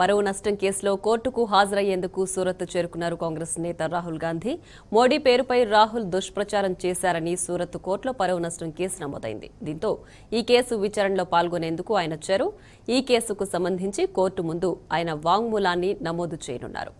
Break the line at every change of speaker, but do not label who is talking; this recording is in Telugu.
పరువు నష్టం కేసులో కోర్టుకు హాజరయ్యేందుకు సూరత్ చేరుకున్నారు కాంగ్రెస్ నేత రాహుల్ గాంధీ మోడీ పేరుపై రాహుల్ దుష్ప్రచారం చేశారని సూరత్ కోర్టులో పరువు నష్టం కేసు నమోదైంది దీంతో ఈ కేసు విచారణలో పాల్గొనేందుకు ఆయన వచ్చారు ఈ కేసుకు సంబంధించి కోర్టు ముందు ఆయన వాంగ్మూలాన్ని నమోదు చేయనున్నారు